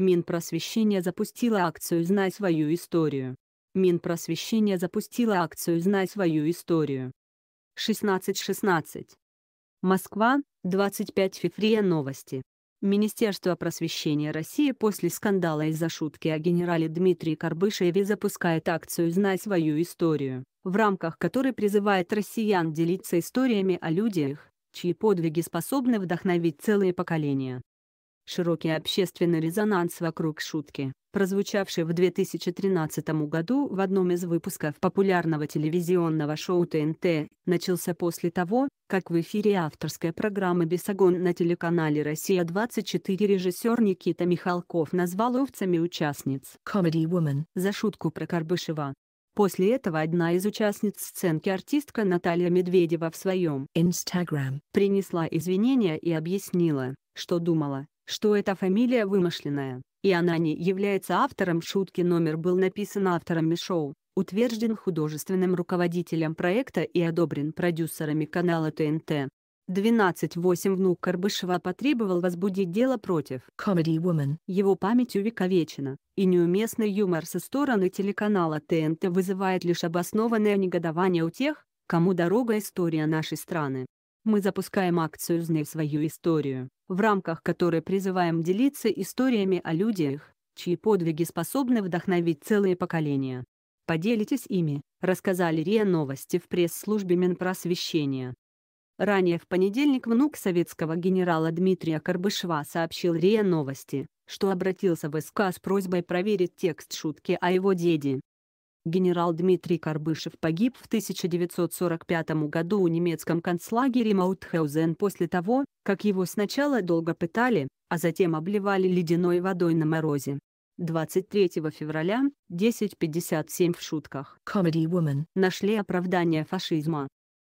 Минпросвещение запустило акцию «Знай свою историю». Минпросвещение запустило акцию «Знай свою историю». 16.16. Москва, 25 февраля новости. Министерство просвещения России после скандала из-за шутки о генерале Дмитрии Карбышеве запускает акцию «Знай свою историю», в рамках которой призывает россиян делиться историями о людях, чьи подвиги способны вдохновить целые поколения. Широкий общественный резонанс вокруг шутки, прозвучавшей в 2013 году в одном из выпусков популярного телевизионного шоу ТНТ, начался после того, как в эфире авторской программы «Бесогон» на телеканале «Россия-24» режиссер Никита Михалков назвал овцами участниц «Comedy Woman» за шутку про Карбышева. После этого одна из участниц сценки артистка Наталья Медведева в своем Instagram принесла извинения и объяснила, что думала, что эта фамилия вымышленная, и она не является автором шутки номер был написан авторами шоу, утвержден художественным руководителем проекта и одобрен продюсерами канала ТНТ. 12.8 внук Карбышева потребовал возбудить дело против Comedy Woman. Его память увековечена, и неуместный юмор со стороны телеканала ТНТ вызывает лишь обоснованное негодование у тех, кому дорога история нашей страны мы запускаем акцию «Знай свою историю», в рамках которой призываем делиться историями о людях, чьи подвиги способны вдохновить целые поколения. Поделитесь ими, рассказали РИА Новости в пресс-службе Минпросвещения. Ранее в понедельник внук советского генерала Дмитрия Карбышева сообщил РИА Новости, что обратился в СК с просьбой проверить текст шутки о его деде, Генерал Дмитрий Карбышев погиб в 1945 году у немецком концлагере Маутхаузен после того, как его сначала долго пытали, а затем обливали ледяной водой на морозе. 23 февраля, 10.57 в шутках. Comedy Woman. Нашли оправдание фашизма.